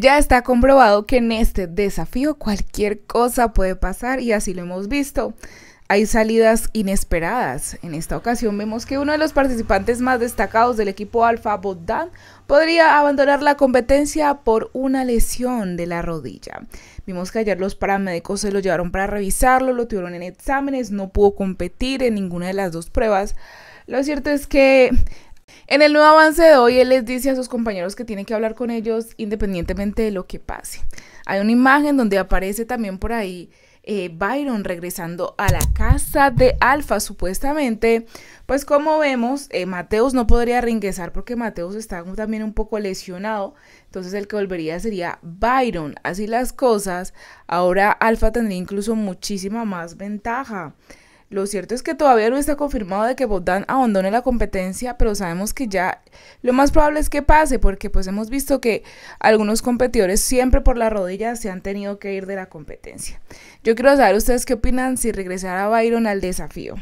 Ya está comprobado que en este desafío cualquier cosa puede pasar y así lo hemos visto. Hay salidas inesperadas. En esta ocasión vemos que uno de los participantes más destacados del equipo Alfa Bodan, podría abandonar la competencia por una lesión de la rodilla. Vimos que ayer los paramédicos se lo llevaron para revisarlo, lo tuvieron en exámenes, no pudo competir en ninguna de las dos pruebas. Lo cierto es que en el nuevo avance de hoy, él les dice a sus compañeros que tiene que hablar con ellos independientemente de lo que pase. Hay una imagen donde aparece también por ahí eh, Byron regresando a la casa de Alfa, supuestamente. Pues como vemos, eh, Mateus no podría reingresar porque Mateus está también un poco lesionado. Entonces el que volvería sería Byron. Así las cosas. Ahora Alfa tendría incluso muchísima más ventaja. Lo cierto es que todavía no está confirmado de que Bogdan abandone la competencia, pero sabemos que ya lo más probable es que pase, porque pues hemos visto que algunos competidores siempre por la rodilla se han tenido que ir de la competencia. Yo quiero saber ustedes qué opinan si regresará Byron al desafío.